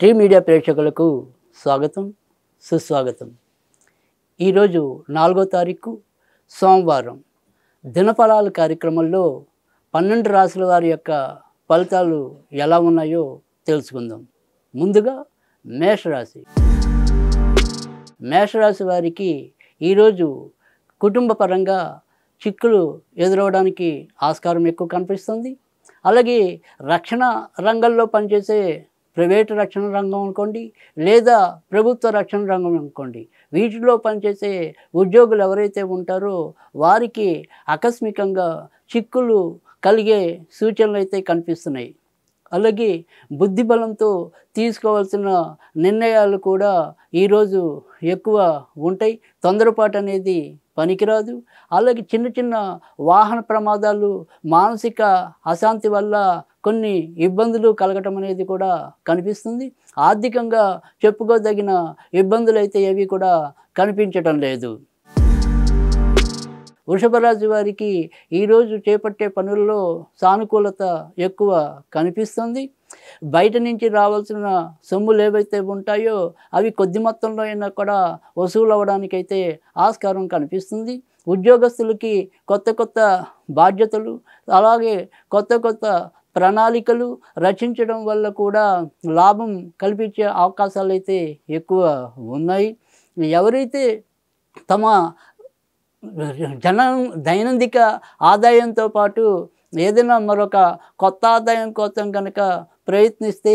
tea media ప్రేక్షకులకు స్వాగతం సుస్వాగతం ఈరోజు నాలుగో తారీఖు సోమవారం దినఫలాల కార్యక్రమంలో పన్నెండు రాసుల వారి యొక్క ఫలితాలు ఎలా ఉన్నాయో తెలుసుకుందాం ముందుగా మేషరాశి మేషరాశి వారికి ఈరోజు కుటుంబ పరంగా చిక్కులు ఎదురవడానికి ఆస్కారం ఎక్కువ కనిపిస్తుంది అలాగే రక్షణ రంగంలో పనిచేసే ప్రైవేటు రక్షణ రంగం అనుకోండి లేదా ప్రభుత్వ రక్షణ రంగం అనుకోండి వీటిలో పనిచేసే ఉద్యోగులు ఎవరైతే ఉంటారో వారికి ఆకస్మికంగా చిక్కులు కలిగే సూచనలు అయితే కనిపిస్తున్నాయి అలాగే బుద్ధిబలంతో తీసుకోవాల్సిన నిర్ణయాలు కూడా ఈరోజు ఎక్కువ ఉంటాయి తొందరపాటు అనేది పనికిరాదు అలాగే చిన్న చిన్న వాహన ప్రమాదాలు మానసిక అశాంతి వల్ల కొన్ని ఇబ్బందులు కలగటం అనేది కూడా కనిపిస్తుంది ఆర్థికంగా చెప్పుకోదగిన ఇబ్బందులు అయితే ఏవి కూడా కనిపించటం లేదు వృషభరాజు వారికి ఈరోజు చేపట్టే పనుల్లో సానుకూలత ఎక్కువ కనిపిస్తుంది బయట నుంచి రావాల్సిన సొమ్ములు ఏవైతే ఉంటాయో అవి కొద్ది మొత్తంలో అయినా కూడా వసూలు అవ్వడానికైతే ఆస్కారం కనిపిస్తుంది ఉద్యోగస్తులకి కొత్త కొత్త బాధ్యతలు అలాగే కొత్త కొత్త ప్రణాళికలు రచించడం వల్ల కూడా లాభం కల్పించే అవకాశాలు అయితే ఎక్కువ ఉన్నాయి ఎవరైతే తమ జన దైనందిక ఆదాయంతో పాటు ఏదైనా మరొక కొత్త ఆదాయం కోసం కనుక ప్రయత్నిస్తే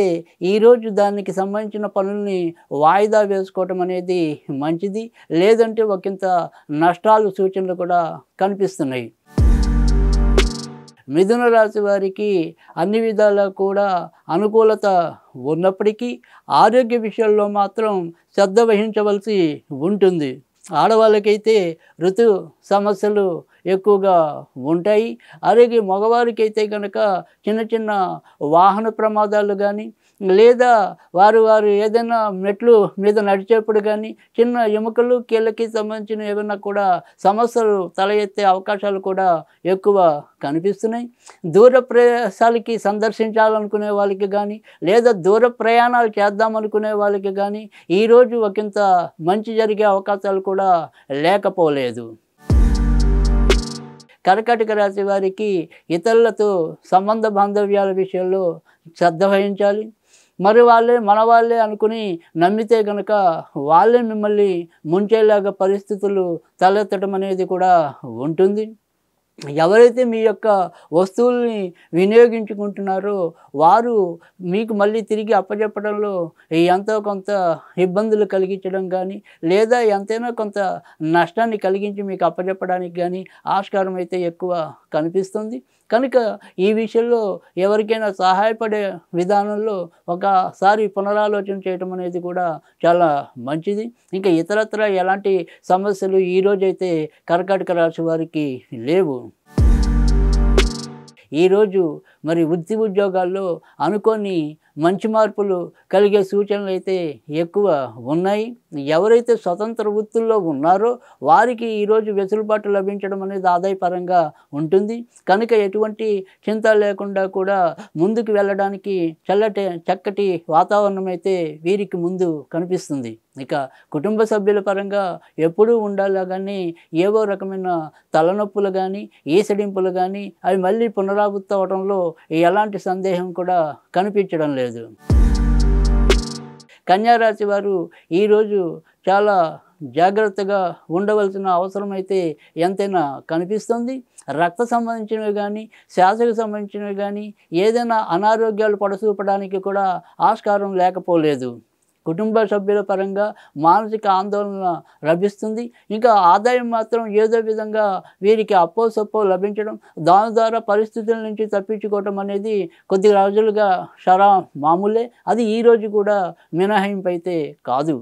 ఈరోజు దానికి సంబంధించిన పనుల్ని వాయిదా వేసుకోవటం అనేది మంచిది లేదంటే ఒకంత నష్టాలు సూచనలు కూడా కనిపిస్తున్నాయి మిథున రాశి వారికి అన్ని విధాలా కూడా అనుకూలత ఉన్నప్పటికీ ఆరోగ్య విషయంలో మాత్రం శ్రద్ధ వహించవలసి ఉంటుంది ఆడవాళ్ళకైతే ఋతు సమస్యలు ఎక్కువగా ఉంటాయి అలాగే మగవారికైతే కనుక చిన్న చిన్న వాహన ప్రమాదాలు కానీ లేదా వారు వారు ఏదైనా మెట్లు మీద నడిచేప్పుడు కానీ చిన్న ఎముకలు కీళ్ళకి సంబంధించిన ఏమైనా కూడా సమస్యలు తల ఎత్తే అవకాశాలు కూడా ఎక్కువ కనిపిస్తున్నాయి దూర ప్రదేశాలకి సందర్శించాలనుకునే వాళ్ళకి కానీ లేదా దూర ప్రయాణాలు చేద్దామనుకునే వాళ్ళకి కానీ ఈరోజు ఒకంత మంచి జరిగే అవకాశాలు కూడా లేకపోలేదు కర్కాటక రాశి వారికి ఇతరులతో సంబంధ బాంధవ్యాల విషయంలో శ్రద్ధ వహించాలి మరి వాళ్ళే మన వాళ్ళే అనుకుని నమ్మితే కనుక వాళ్ళే మిమ్మల్ని ముంచేలాగా పరిస్థితులు తలెత్తడం అనేది కూడా ఉంటుంది ఎవరైతే మీ యొక్క వస్తువుల్ని వినియోగించుకుంటున్నారో వారు మీకు మళ్ళీ తిరిగి అప్పచెప్పడంలో ఎంతో కొంత ఇబ్బందులు కలిగించడం కానీ లేదా ఎంతైనా కొంత నష్టాన్ని కలిగించి మీకు అప్పచెప్పడానికి కానీ ఆస్కారం అయితే ఎక్కువ కనిపిస్తుంది కనుక ఈ విషయంలో ఎవరికైనా సహాయపడే విధానంలో ఒకసారి పునరాలోచన చేయటం అనేది కూడా చాలా మంచిది ఇంకా ఇతరత్ర ఎలాంటి సమస్యలు ఈరోజైతే కర్కాటక రాశి వారికి లేవు ఈరోజు మరి వృత్తి ఉద్యోగాల్లో అనుకోని మంచి మార్పులు కలిగే సూచనలు అయితే ఎక్కువ ఉన్నాయి ఎవరైతే స్వతంత్ర వృత్తుల్లో ఉన్నారో వారికి ఈరోజు వెసులుబాటు లభించడం అనేది ఆదాయపరంగా ఉంటుంది కనుక ఎటువంటి చింత లేకుండా కూడా ముందుకు వెళ్ళడానికి చల్లటి చక్కటి వాతావరణం అయితే వీరికి ముందు కనిపిస్తుంది ఇక కుటుంబ సభ్యుల పరంగా ఎప్పుడూ ఉండాలా కానీ ఏవో రకమైన తలనొప్పులు కానీ ఈసడింపులు కానీ అవి మళ్ళీ పునరావృత్తి అవడంలో ఎలాంటి సందేహం కూడా కనిపించడం లేదు లేదు కన్యారాశి వారు ఈరోజు చాలా జాగ్రత్తగా ఉండవలసిన అవసరం అయితే ఎంతైనా కనిపిస్తుంది రక్త సంబంధించినవి కానీ శ్వాసకు సంబంధించినవి కానీ ఏదైనా అనారోగ్యాలు పడసూపడానికి కూడా ఆస్కారం లేకపోలేదు కుటుంబ సభ్యుల పరంగా మానసిక ఆందోళన లభిస్తుంది ఇంకా ఆదాయం మాత్రం ఏదో విధంగా వీరికి అప్పో సొప్పో లభించడం దాని ద్వారా పరిస్థితుల నుంచి తప్పించుకోవటం అనేది కొద్ది రోజులుగా షరా మామూలే అది ఈరోజు కూడా మినహాయింపు అయితే కాదు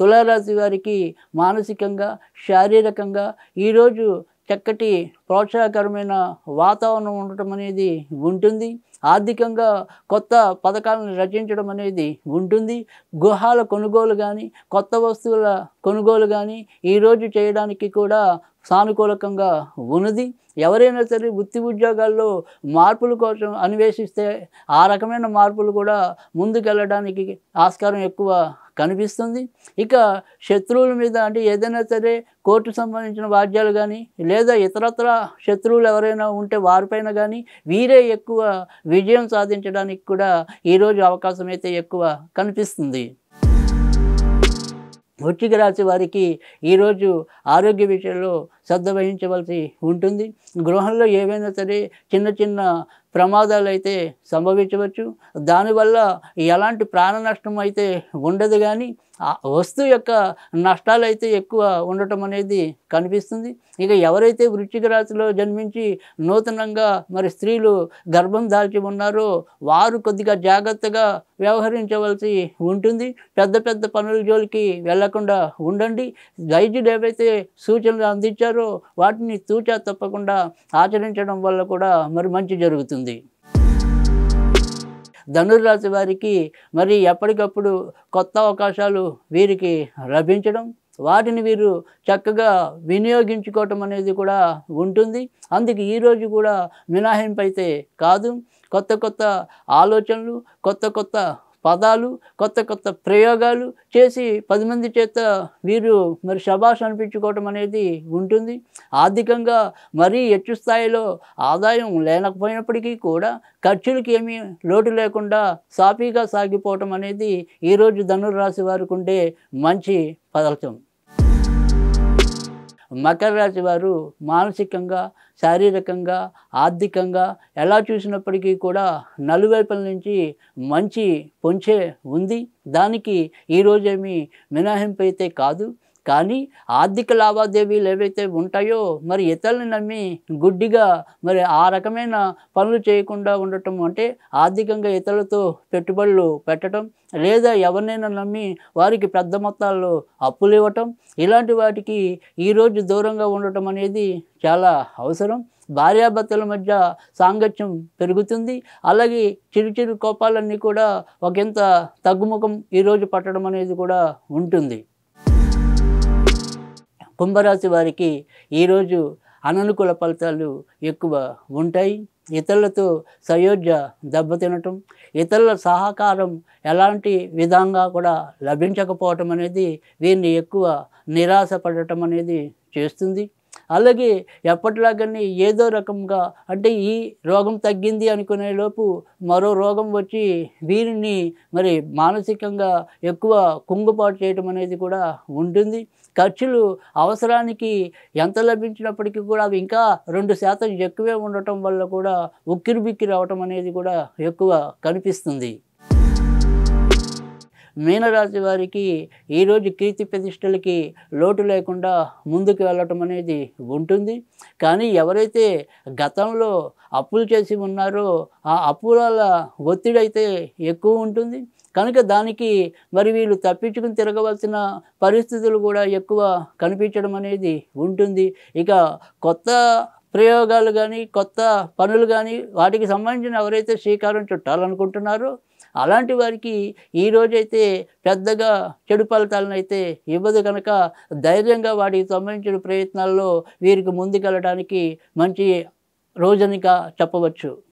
తులారాశి వారికి మానసికంగా శారీరకంగా ఈరోజు చక్కటి ప్రోత్సాహకరమైన వాతావరణం ఉండటం అనేది ఉంటుంది ఆర్థికంగా కొత్త పథకాలను రచించడం అనేది ఉంటుంది గుహాల కొనుగోలు కానీ కొత్త వస్తువుల కొనుగోలు కానీ ఈరోజు చేయడానికి కూడా సానుకూలకంగా ఉన్నది ఎవరైనా సరే వృత్తి ఉద్యోగాల్లో మార్పుల కోసం అన్వేషిస్తే ఆ రకమైన మార్పులు కూడా ముందుకెళ్ళడానికి ఆస్కారం ఎక్కువ కనిపిస్తుంది ఇక శత్రువుల మీద అంటే ఏదైనా సరే కోర్టు సంబంధించిన వాద్యాలు కానీ లేదా ఇతరత్ర శత్రువులు ఎవరైనా ఉంటే వారిపైన కానీ వీరే ఎక్కువ విజయం సాధించడానికి కూడా ఈరోజు అవకాశం అయితే ఎక్కువ కనిపిస్తుంది వృశ్చిక రాశి వారికి ఈరోజు ఆరోగ్య విషయంలో శ్రద్ధ వహించవలసి ఉంటుంది గృహంలో ఏవైనా సరే చిన్న చిన్న ప్రమాదాలు అయితే సంభవించవచ్చు దానివల్ల ఎలాంటి ప్రాణ నష్టం అయితే ఉండదు కానీ వస్తువు యొక్క నష్టాలు అయితే ఎక్కువ ఉండటం అనేది కనిపిస్తుంది ఇక ఎవరైతే వృశ్చిక రాశిలో జన్మించి నూతనంగా మరి స్త్రీలు గర్భం దాల్చి ఉన్నారో వారు కొద్దిగా జాగ్రత్తగా వ్యవహరించవలసి ఉంటుంది పెద్ద పెద్ద పనుల జోలికి వెళ్లకుండా ఉండండి వైద్యుడు ఏవైతే సూచనలు అందించారో వాటిని తూచా తప్పకుండా ఆచరించడం వల్ల కూడా మరి మంచి జరుగుతుంది ధనుర్రాశి వారికి మరి ఎప్పటికప్పుడు కొత్త అవకాశాలు వీరికి లభించడం వాటిని వీరు చక్కగా వినియోగించుకోవటం అనేది కూడా ఉంటుంది అందుకు ఈరోజు కూడా మినహాయింపు అయితే కాదు కొత్త కొత్త ఆలోచనలు కొత్త కొత్త పదాలు కొత్త కొత్త ప్రయోగాలు చేసి పది మంది చేత వీరు మరి శబాష్ అనిపించుకోవటం అనేది ఉంటుంది ఆర్థికంగా మరీ హెచ్చు స్థాయిలో ఆదాయం లేనకపోయినప్పటికీ కూడా ఖర్చులకి ఏమీ లోటు లేకుండా సాఫీగా సాగిపోవటం అనేది ఈరోజు ధనురాశి వారికి ఉండే మంచి పదార్థం మకర రాశి వారు మానసికంగా శారీరకంగా ఆర్థికంగా ఎలా చూసినప్పటికీ కూడా నలువైపుల నుంచి మంచి పొంచే ఉంది దానికి ఈరోజేమీ మినహాయింపు అయితే కాదు కానీ ఆర్థిక లావాదేవీలు ఏవైతే ఉంటాయో మరి ఇతరులను నమ్మి గుడ్డిగా మరి ఆ రకమైన పనులు చేయకుండా ఉండటం అంటే ఆర్థికంగా ఇతరులతో పెట్టుబడులు పెట్టడం లేదా ఎవరినైనా నమ్మి వారికి పెద్ద మొత్తాల్లో అప్పులు ఇవ్వటం ఇలాంటి వాటికి ఈరోజు దూరంగా ఉండటం అనేది చాలా అవసరం భార్యాభర్తల మధ్య సాంగత్యం పెరుగుతుంది అలాగే చిరు చిరు కోపాలన్నీ కూడా ఒకంత తగ్గుముఖం ఈరోజు పట్టడం అనేది కూడా ఉంటుంది కుంభరాశి వారికి ఈరోజు అననుకూల ఫలితాలు ఎక్కువ ఉంటాయి ఇతరులతో సయోధ్య దెబ్బతినటం ఇతరుల సహకారం ఎలాంటి విధంగా కూడా లభించకపోవటం అనేది వీరిని ఎక్కువ నిరాశపడటం అనేది చేస్తుంది అలాగే ఎప్పటిలాగానే ఏదో రకంగా అంటే ఈ రోగం తగ్గింది అనుకునేలోపు మరో రోగం వచ్చి వీరిని మరి మానసికంగా ఎక్కువ కుంగుపాటు చేయడం అనేది కూడా ఉంటుంది ఖర్చులు అవసరానికి ఎంత లభించినప్పటికీ కూడా అవి ఇంకా రెండు శాతం ఎక్కువే ఉండటం వల్ల కూడా ఉక్కిరిబిక్కిరి అవటం అనేది కూడా ఎక్కువ కనిపిస్తుంది మీనరాశి వారికి ఈరోజు కీర్తి ప్రతిష్టలకి లోటు లేకుండా ముందుకు వెళ్ళటం అనేది ఉంటుంది కానీ ఎవరైతే గతంలో అప్పులు చేసి ఉన్నారో ఆ అప్పుల ఒత్తిడి అయితే ఎక్కువ ఉంటుంది కనుక దానికి మరి వీళ్ళు తప్పించుకుని తిరగవలసిన పరిస్థితులు కూడా ఎక్కువ కనిపించడం అనేది ఉంటుంది ఇక కొత్త ప్రయోగాలు కానీ కొత్త పనులు కానీ వాటికి సంబంధించిన ఎవరైతే శ్రీకారం చుట్టాలనుకుంటున్నారో అలాంటి వారికి ఈరోజైతే పెద్దగా చెడు ఫలితాలను అయితే ఇవ్వదు కనుక ధైర్యంగా వాటికి సంబంధించిన ప్రయత్నాల్లో వీరికి ముందుకెళ్ళడానికి మంచి రోజనిగా చెప్పవచ్చు